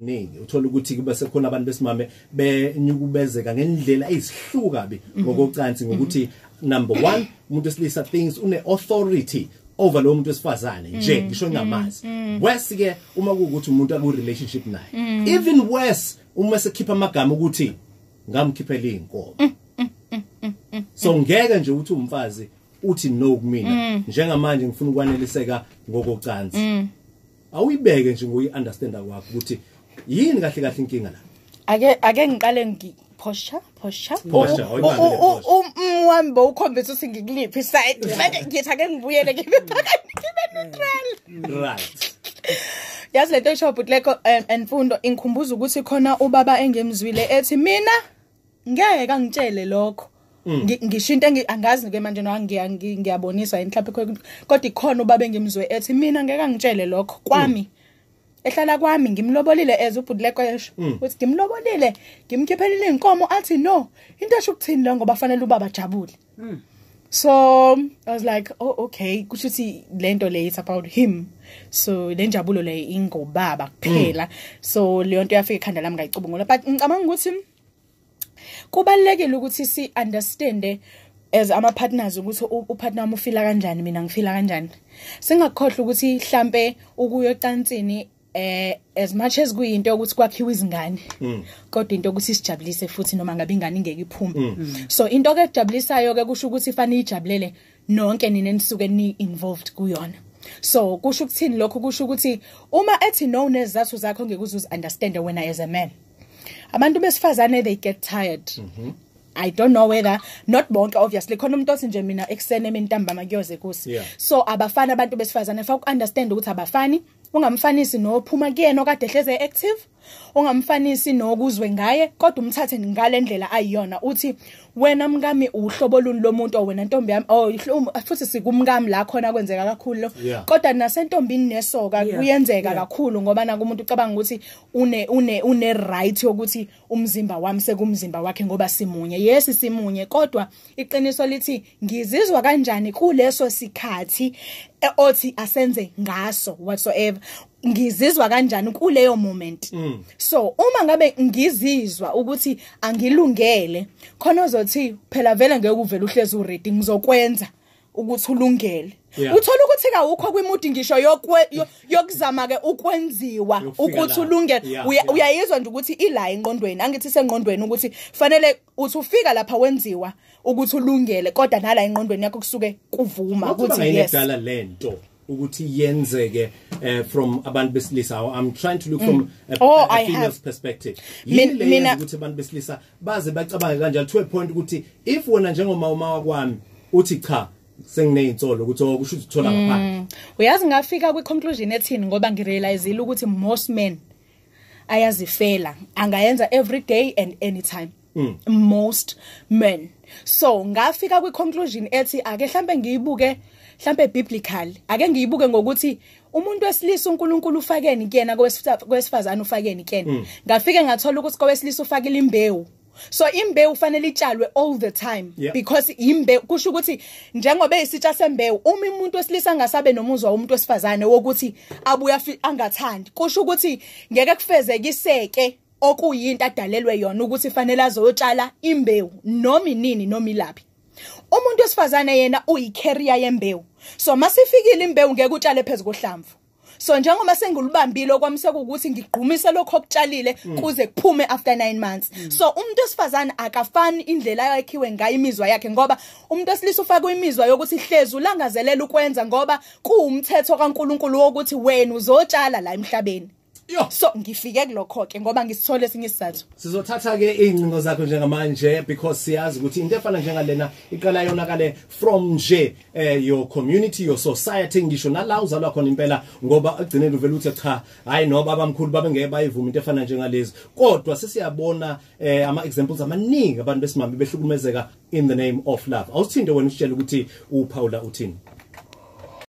ningi uthola ukuthi kube sekhona abantu besimame benyukubezeka ngendlela ezihlukabe ngokocansi ngokuthi number 1 umuntu esilisa things une authority over lo muntu wesifazane nje mm, ngisho ngamazi mm, mm. worse ke uma kuukuthi umuntu aku relationship naye even worse uma sekhipha amagama ukuthi ngamkhiphela inkomo so ngeke nje uthi umfazi uthi no kumina njengamanje ngifuna ukwaneliseka ngokocansi awuyibeke nje ngoyi understander kwakho ukuthi yini kahle kahle inkinga la ake ake ngiqale ngi posha posha posha umwami bo ukhombisa ukuthi ngikuliphi side manje ngithi ake ngibuyele ngibe phakathi ngibe neutral right yazi lento isho but lekho andfundo ngikhumbuza ukuthi khona ubaba engemzwile ethi mina ngeke angitshele lokho mm. ngishinto angazi-ke manje noa ngiyaboniswa yini mhlampe kodwa ikhona ubaba engimzwe ethi mina ngeke angitshele lokho kwami mm. ehlala kwami ngimlobolile as ubhudilekwesha mm. uthi ngimlobolile ngimkhiphelile inkomo athi no into esho ukuthini lo ngoba fanele ubaba jabule mm. so i was like oh okay kusho ukuthi lento le it's about him so le njabulo le ingobaba kuphela mm. so leyo nto yafika ekhanda lami ngayicubungula but ngicabanga ukuthi kubalekile ukuthi si understand as ama partners ukuthi upartner wami ufila kanjani mina ngifila kanjani singakhohle ukuthi mhlambe ukuyo ecansini eh as much as kuyinto ukuthi kwakhiwa izingane mm. kodwa into ukuthi sijabulise futhi noma ngabe ingane ingeke iphume mm. so into ke kujabulisayo ke kusho ukuthi fanele ijabulele nonke nina nisuke ni involved kuyona so kusho ukuthini lokho kusho ukuthi uma ethi no nezathu zakho ngeke uzuzi understand wena as a man abantu besifazane they get tired mm -hmm. I don't know whether not bonke obviously khona umuntu othi nje mina ekseni emintambama kuyoze kusi so abafana abantu besifazane fa ukunderstand ukuthi abafani ungamfanisi nophuma kuyena okade ehleze active ungamfanisi nokuzwe ngaye kodwa umthathe ngalendlela ayiyona uthi wena mkami uhlobo luni lomuntu owena ntombi yami oh futhi sikumkami la khona kwenzeka kakhulu kodwa nasentombini nesoka kuyenzeka kakhulu ngoba naku umuntu ucabanga ukuthi une une une right yokuthi umzimba wami sekumzimba wakhe ngoba simunye yesi simunye kodwa iqiniso lithi ngizizwa kanjani kuleso sikhathi othi asenze ngaso whatsoever ngizizwa kanjani kuleyo moment mm. so uma ngabe ngizizwa ukuthi angilungele khona uzothi phela vele ngeke uvele uhlezi uready ngizokwenza mm. ukuthi ulungele yeah. uthole ukuthi kawukho kwimudi ngisho yokuzama-ke ukwenziwa ukuthi ulungele yeah, uyayizwa yeah. nje ukuthi ila enqondweni angithi isengqondweni ukuthi fanele uthi ufika lapha wenziwa ukuthi ulungele kodwa nala enqondweni yakho kusuke kuvuma ukuthiyedala yes. le nto ukuthi yenzeke um from abantu besilisa i'm trying to look mm. from a, oh, a, a female's perspective yinileyenza ukuthi abantu besilisa baze bacabange kanjalo to a point ukuthi if wona njengomawuma wakwami uthi cha sengineyintsolo ukuthi okusho ukuthi uthola ngaphandle mm. uyazi ngafika kwiconclusion ethini ngoba ngirealizile ukuthi most men ayazifela angayenza every day and anytime mm. most men so ngafika kwiconclusion ethi ake mhlambe ngiyibuke mhlambe biblical ake ngiyibuke ngokuthi umuntu wesilisa uNkulunkulu ufakeni kuyena kwesifazana ufakeni kuyena mm. ngafike ngathola ukuthi kowesilisa ufakile imbewu so imbewu ufanele itshalwe all the time yeah. because imbewu kusho ukuthi njengoba isitsha sembewu uma umuntu wesilisa angasabe nomuzwa womuntu wesifazane wokuthi abuya angathandi kusho ukuthi ngeke kufezekiseke okuyinto adalelwe yona ukuthi fanele azotshala imbewu noma inini noma ilaphi umuntu wesifazane yena uyicarrier yembewu so masifikile imbewu ngeke utshale phezulu kohlamvu so njengoba sengilubambile okwamseka ukuthi ngiqhumise lokho okutshalile mm. kuze kuphume after 9 months mm. so umuntu osifazana akafani indlela yakhiwe ngayo imizwa yakhe ngoba umuntu osilisa ufaka imizwa yokuthi ihlezi ulangazelela ukwenza ngoba kuwumthetho kaNkuluNkulu wokuthi wena uzotshala la emhlabeni yo so ngifike kulokho-ke ngoba ngisithole esinye isizathu sizothatha-ke iy'ncingo zakho njengamanje because siyazi ukuthi into efana njengalena iqala yonakale from nje eh, your community your society ngisho nala uzalwa khona impela ngoba ekugcineni uvele uthi cha hhayi noba abamkhulu babengeke bayivuma into efana njengalezi kodwa sesiyabona um eh, ama-examples amaningi abantu besimambe behlukumezeka in the name of love awusithinte wena usitshela ukuthi uphawula uthini